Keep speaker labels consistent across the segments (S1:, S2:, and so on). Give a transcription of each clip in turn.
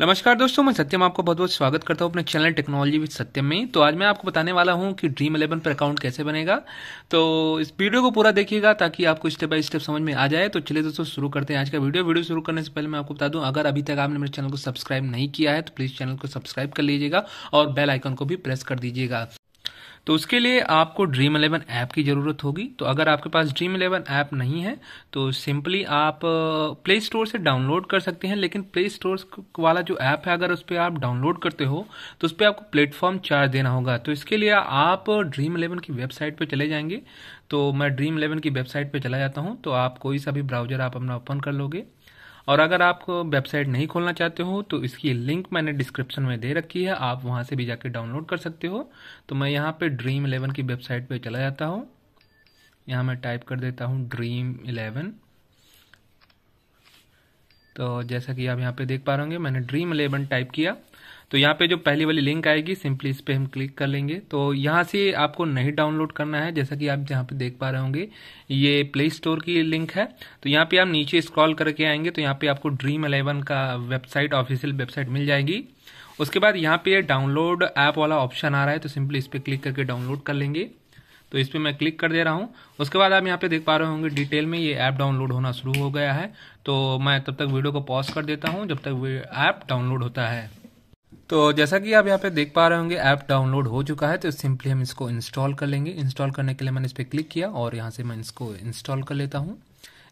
S1: नमस्कार दोस्तों मैं सत्यम आपको बहुत बहुत स्वागत करता हूँ अपने चैनल टेक्नोलॉजी विद सत्यम में तो आज मैं आपको बताने वाला हूँ कि ड्रीम इलेवन पर अकाउंट कैसे बनेगा तो इस वीडियो को पूरा देखिएगा ताकि आपको स्टेप बाय स्टेप समझ में आ जाए तो चलिए दोस्तों शुरू करते हैं आज का वीडियो वीडियो शुरू करने से पहले मैं आपको बता दूँ अगर अभी तक आपने मेरे चैनल को सब्सक्राइब नहीं किया है तो प्लीज़ चैनल को सब्सक्राइब कर लीजिएगा और बेल आइकन को भी प्रेस कर दीजिएगा तो उसके लिए आपको ड्रीम इलेवन ऐप की ज़रूरत होगी तो अगर आपके पास ड्रीम इलेवन ऐप नहीं है तो सिंपली आप प्ले uh, स्टोर से डाउनलोड कर सकते हैं लेकिन प्ले स्टोर वाला जो ऐप है अगर उस पर आप डाउनलोड करते हो तो उस पर आपको प्लेटफॉर्म चार्ज देना होगा तो इसके लिए आप ड्रीम इलेवन की वेबसाइट पर चले जाएंगे तो मैं ड्रीम इलेवन की वेबसाइट पर चला जाता हूँ तो आप कोई सा भी ब्राउजर आप अपना ओपन कर लोगे और अगर आप वेबसाइट नहीं खोलना चाहते हो तो इसकी लिंक मैंने डिस्क्रिप्शन में दे रखी है आप वहाँ से भी जाके डाउनलोड कर सकते हो तो मैं यहाँ पे ड्रीम इलेवन की वेबसाइट पे चला जाता हूँ यहाँ मैं टाइप कर देता हूँ ड्रीम इलेवन तो जैसा कि आप यहाँ पे देख पा रहे होंगे मैंने ड्रीम इलेवन टाइप किया तो यहाँ पे जो पहली वाली लिंक आएगी सिंपली इस पर हम क्लिक कर लेंगे तो यहाँ से आपको नहीं डाउनलोड करना है जैसा कि आप यहाँ पे देख पा रहे होंगे ये प्ले स्टोर की लिंक है तो यहाँ पे आप नीचे स्क्रॉल करके आएंगे तो यहाँ पे आपको ड्रीम अलेवन का वेबसाइट ऑफिशियल वेबसाइट मिल जाएगी उसके बाद यहाँ पे डाउनलोड ऐप वाला ऑप्शन आ रहा है तो सिंपली इस पर क्लिक करके डाउनलोड कर लेंगे तो इस पर मैं क्लिक कर दे रहा हूँ उसके बाद आप यहाँ पे देख पा रहे होंगे डिटेल में ये ऐप डाउनलोड होना शुरू हो गया है तो मैं तब तक वीडियो को पॉज कर देता हूँ जब तक ऐप डाउनलोड होता है तो जैसा कि आप यहाँ पे देख पा रहे होंगे ऐप डाउनलोड हो चुका है तो सिंपली हम इसको इंस्टॉल कर लेंगे इंस्टॉल करने के लिए मैंने इस पर क्लिक किया और यहाँ से मैं इसको इंस्टॉल कर लेता हूँ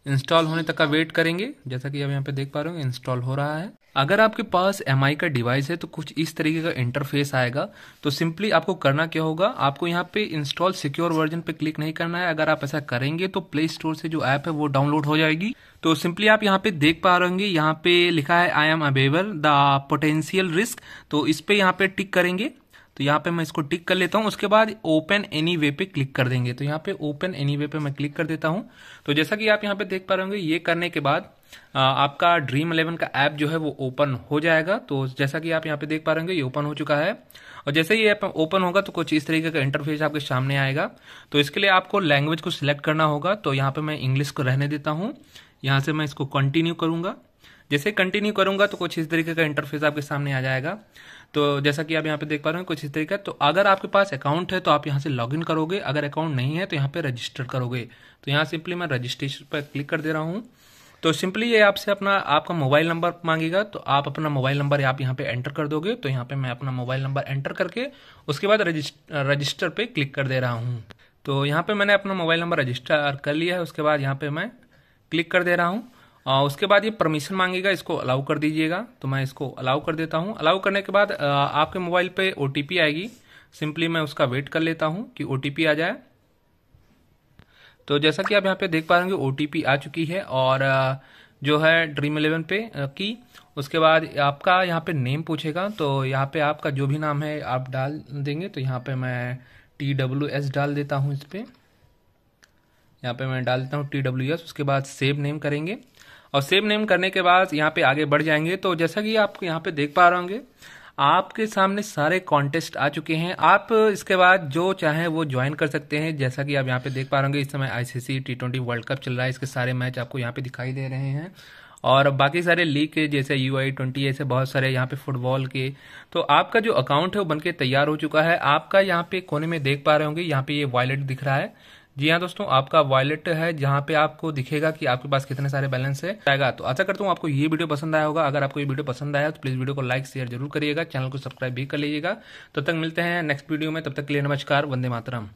S1: इंस्टॉल होने तक का वेट करेंगे जैसा कि आप यहाँ पे देख पा रहे हो इंस्टॉल हो रहा है अगर आपके पास एम का डिवाइस है तो कुछ इस तरीके का इंटरफेस आएगा तो सिंपली आपको करना क्या होगा आपको यहाँ पे इंस्टॉल सिक्योर वर्जन पे क्लिक नहीं करना है अगर आप ऐसा करेंगे तो प्ले स्टोर से जो ऐप है वो डाउनलोड हो जाएगी तो सिंपली आप यहाँ पे देख पा रहे होंगे यहाँ पे लिखा है I am aware the potential risk तो इस पे यहाँ पे टिक करेंगे तो यहाँ पे मैं इसको टिक कर लेता हूँ उसके बाद ओपन एनी वे पे क्लिक कर देंगे तो यहाँ पे ओपन एनी वे पे मैं क्लिक कर देता हूँ तो जैसा कि आप यहाँ पे देख पा रहे होंगे ये करने के बाद आपका ड्रीम इलेवन का ऐप जो है वो ओपन हो जाएगा तो जैसा कि आप यहाँ पे देख पा रहे होंगे ये ओपन हो चुका है और जैसे ही ऐप ओपन होगा तो कुछ इस तरीके का इंटरफेस आपके सामने आएगा तो इसके लिए आपको लैंग्वेज को सिलेक्ट करना होगा तो यहाँ पे मैं इंग्लिश को रहने देता हूँ यहाँ से मैं इसको कंटिन्यू करूंगा जैसे कंटिन्यू करूंगा तो कुछ इस तरीके का इंटरफेस आपके सामने आ जाएगा तो जैसा कि आप यहाँ पे देख पा रहे हैं कुछ इस तरीके तो अगर आपके पास अकाउंट है तो आप यहाँ से लॉगिन करोगे अगर अकाउंट नहीं है तो यहाँ पे रजिस्टर करोगे तो यहाँ सिंपली मैं रजिस्ट्रेशन पर क्लिक कर दे रहा हूँ तो सिंपली ये आपसे अपना आपका मोबाइल नंबर मांगेगा तो आप अपना मोबाइल नंबर आप यहाँ पे एंटर कर दोगे तो यहाँ पे मैं अपना मोबाइल नंबर एंटर करके उसके बाद रजिस्टर पे क्लिक कर दे रहा हूँ तो यहाँ पे मैंने अपना मोबाइल नंबर रजिस्टर कर लिया है उसके बाद यहाँ पे मैं क्लिक कर दे रहा हूँ उसके बाद ये परमिशन मांगेगा इसको अलाउ कर दीजिएगा तो मैं इसको अलाउ कर देता हूँ अलाउ करने के बाद आपके मोबाइल पे ओ आएगी सिंपली मैं उसका वेट कर लेता हूँ कि ओ आ जाए तो जैसा कि आप यहाँ पे देख पा रहे होंगे ओ आ चुकी है और जो है ड्रीम इलेवन पे की उसके बाद आपका यहाँ पे नेम पूछेगा तो यहाँ पे आपका जो भी नाम है आप डाल देंगे तो यहाँ पे मैं टी डब्ल्यू एस डाल देता हूँ इस पर यहाँ पे मैं डाल देता हूँ टी डब्ल्यू एस उसके बाद सेव नेम करेंगे और सेव नेम करने के बाद यहाँ पे आगे बढ़ जाएंगे तो जैसा कि आप यहाँ पे देख पा रहे होंगे आपके सामने सारे कॉन्टेस्ट आ चुके हैं आप इसके बाद जो चाहें वो ज्वाइन कर सकते हैं जैसा कि आप यहाँ पे देख पा रहे होंगे इस समय ICC T twenty world cup चल रहा है इसके सारे मैच आपको यहाँ पे दिखाई दे रहे हैं और बाकी सारे लीग के जैसे यू आई ट्वेंटी ऐसे बहुत सारे यहाँ पे फुटबॉल के तो आपका जो अकाउंट है वो बनके तैयार हो चुका है आपका यहाँ पे कोने में देख पा रहे होंगे यहाँ पे ये वॉलेट दिख रहा है जी हाँ दोस्तों आपका वॉलेट है जहाँ पे आपको दिखेगा कि आपके पास कितने सारे बैलेंस है आएगा तो आशा करता हूँ आपको ये वीडियो पसंद आया होगा अगर आपको ये वीडियो पसंद आया तो प्लीज वीडियो को लाइक शेयर जरूर करिएगा चैनल को सब्सक्राइब भी कर लीजिएगा तब तो तक मिलते हैं नेक्स्ट वीडियो में तब तक के लिए नमस्कार वंदे मातरम